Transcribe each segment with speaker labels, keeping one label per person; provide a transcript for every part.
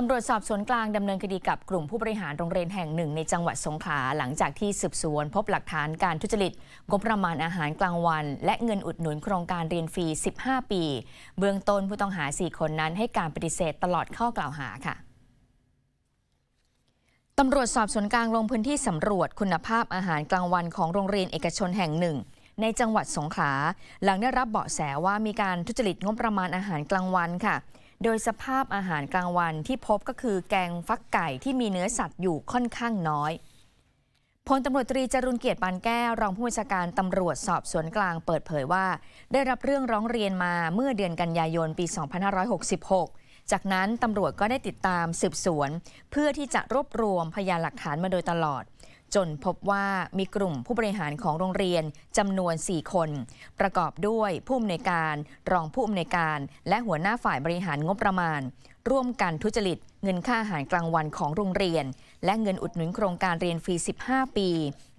Speaker 1: ตำรวจสอบสวนกลางดำเนินคดีกับกลุ่มผู้บริหารโรงเรียนแห่งหนึ่ง ในจังหวัดสงขลาหลังจากที่สืบสวนพบหลักฐานการทุจริต งบประมาณอาหารกลางวัน และเงินอุดหนุนโครงการเรียนฟรี 15 ปี เบื้องต้นผู้ต้องหา 4 คนนั้นให้การปฏิเสธตลอดข้อกล่าวหาค่ะ ตำรวจสอบสวนกลางลงพื้นที่สำรวจคุณภาพอาหารกลางวันของโรงเรียนเอกชนแห่งหนึ่ง ในจังหวัดสงขลาหลังได้รับเบาะแสว่ามีการทุจริตงบประมาณอาหารกลางวันค่ะโดยสภาพอาหารกลางวันที่พบก็คือแกงฟักไก่ที่มีเนื้อสัตว์อยู่ค่อนข้างน้อย พลตำรวจตรีจรุนเกียรติปานแก้วรองผู้บัญชาการตำรวจสอบสวนกลางเปิดเผยว่า ได้รับเรื่องร้องเรียนมาเมื่อเดือนกันยายนปี 2566 จากนั้นตำรวจก็ได้ติดตามสืบสวน เพื่อที่จะรวบรวมพยานหลักฐานมาโดยตลอดจนพบว่ามีกลุ่มผู้บริหารของโรงเรียน จำนวน 4 คน ประกอบด้วยผู้อำนวยการ รองผู้อำนวยการ และหัวหน้าฝ่ายบริหารงบประมาณ ร่วมกันทุจริตเงินค่าอาหารกลางวันของโรงเรียน และเงินอุดหนุนโครงการเรียนฟรี 15 ปี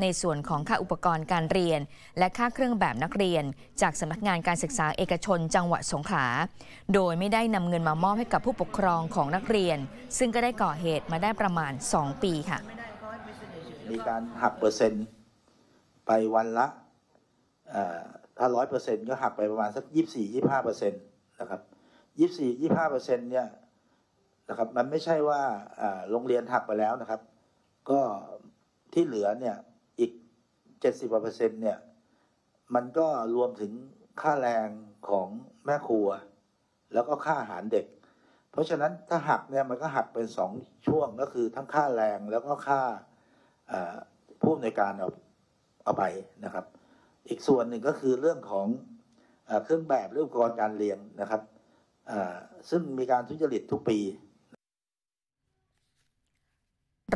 Speaker 1: ในส่วนของค่าอุปกรณ์การเรียน และค่าเครื่องแบบนักเรียน จากสำนักงานการศึกษาเอกชนจังหวัดสงขลาโดยไม่ได้นำเงินมามอบให้กับผู้ปกครองของนักเรียน ซึ่งก็ได้ก่อเหตุมาได้ประมาณ 2 ปีค่ะ
Speaker 2: มีการหักเปอร์เซ็นต์ ไปวันละถ้าร้อยเปอร์เซ็นต์ก็หักไปประมาณสักยี่สี่ยี่ห้าเปอร์เซ็นต์นะครับยี่สี่ยี่ห้าเปอร์เซ็นต์เนี่ยนะครับมันไม่ใช่ว่าโรงเรียนหักไปแล้วนะครับ ก็ที่เหลือเนี่ย อีกเจ็ดสิบเปอร์เซ็นต์เนี่ยมันก็รวมถึงค่าแรงของแม่ครัว แล้วก็ค่าอาหารเด็ก เพราะฉะนั้นถ้าหักเนี่ยมันก็หักเป็นสองช่วงก็คือทั้งค่าแรงแล้วก็ค่าผู้อำนวยการเอาเอาไปนะครับ อีกส่วนหนึ่งก็คือเรื่องของเครื่องแบบเรื่องอุปกรณ์การเรียนนะครับซึ่งมีการทุจริตทุกปี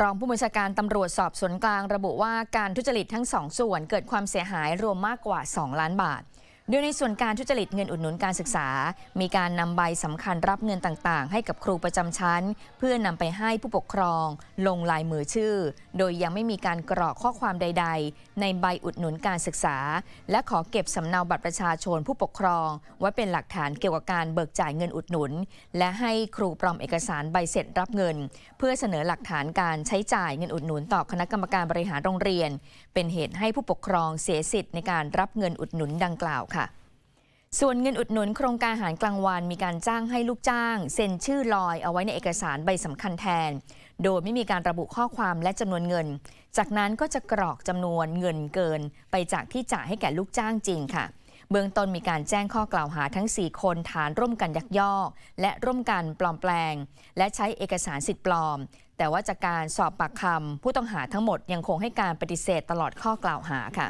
Speaker 1: รองผู้บัญชาการตำรวจสอบสวนกลางระบุว่าการทุจริตทั้งสองส่วนเกิดความเสียหายรวมมากกว่า 2 ล้านบาทโดยในส่วนการทุจริตเงินอุดหนุนการศึกษา มีการนำใบสำคัญรับเงินต่างๆ ให้กับครูประจำชั้น เพื่อนำไปให้ผู้ปกครอง ลงลายมือชื่อ โดยยังไม่มีการกรอกข้อความใด ๆ ในใบอุดหนุนการศึกษา และขอเก็บสำเนาบัตรประชาชนผู้ปกครองไว้เป็นหลักฐานเกี่ยวกับการเบิกจ่ายเงินอุดหนุน และให้ครูปลอมเอกสารใบเสร็จรับเงิน เพื่อเสนอหลักฐานการใช้จ่ายเงินอุดหนุน ต่อคณะกรรมการบริหารโรงเรียน เป็นเหตุให้ผู้ปกครองเสียสิทธิ์ในการรับเงินอุดหนุนดังกล่าวค่ะส่วนเงินอุดหนุนโครงการอาหารกลางวันมีการจ้างให้ลูกจ้างเซ็นชื่อลอยเอาไว้ในเอกสารใบสำคัญแทน โดยไม่มีการระบุข้อความและจำนวนเงิน จากนั้นก็จะกรอกจำนวนเงินเกิน ไปจากที่จ่ายให้แก่ลูกจ้างจริงค่ะ เบื้องต้นมีการแจ้งข้อกล่าวหาทั้ง 4 คนฐานร่วมกันยักยอก และร่วมกันปลอมแปลง และใช้เอกสารสิทธิ์ปลอมแต่ว่าจากการสอบปากคำผู้ต้องหาทั้งหมดยังคงให้การปฏิเสธตลอดข้อกล่าวหาค่ะ